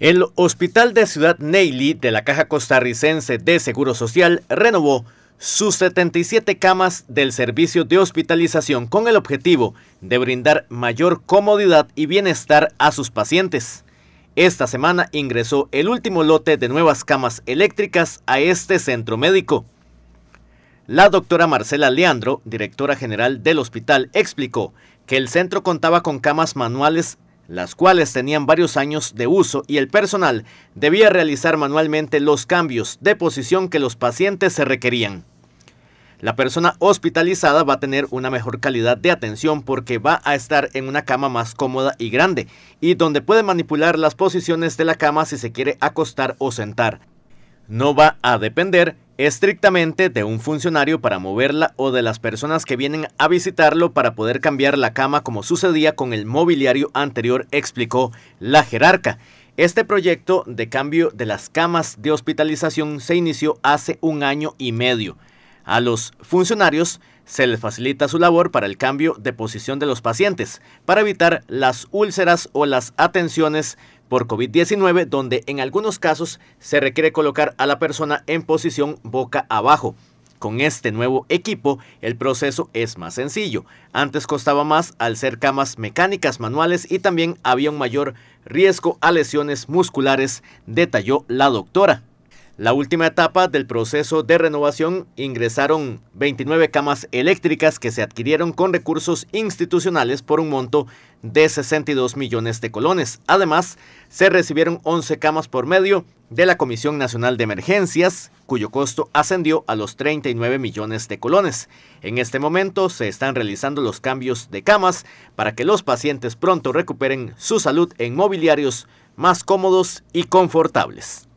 El Hospital de Ciudad Neily de la Caja Costarricense de Seguro Social renovó sus 77 camas del servicio de hospitalización con el objetivo de brindar mayor comodidad y bienestar a sus pacientes. Esta semana ingresó el último lote de nuevas camas eléctricas a este centro médico. La doctora Marcela Leandro, directora general del hospital, explicó que el centro contaba con camas manuales las cuales tenían varios años de uso y el personal debía realizar manualmente los cambios de posición que los pacientes se requerían. La persona hospitalizada va a tener una mejor calidad de atención porque va a estar en una cama más cómoda y grande y donde puede manipular las posiciones de la cama si se quiere acostar o sentar. No va a depender estrictamente de un funcionario para moverla o de las personas que vienen a visitarlo para poder cambiar la cama como sucedía con el mobiliario anterior, explicó la jerarca. Este proyecto de cambio de las camas de hospitalización se inició hace un año y medio. A los funcionarios se les facilita su labor para el cambio de posición de los pacientes, para evitar las úlceras o las atenciones por COVID-19, donde en algunos casos se requiere colocar a la persona en posición boca abajo. Con este nuevo equipo, el proceso es más sencillo. Antes costaba más al ser camas mecánicas manuales y también había un mayor riesgo a lesiones musculares, detalló la doctora. La última etapa del proceso de renovación ingresaron 29 camas eléctricas que se adquirieron con recursos institucionales por un monto de 62 millones de colones. Además, se recibieron 11 camas por medio de la Comisión Nacional de Emergencias, cuyo costo ascendió a los 39 millones de colones. En este momento se están realizando los cambios de camas para que los pacientes pronto recuperen su salud en mobiliarios más cómodos y confortables.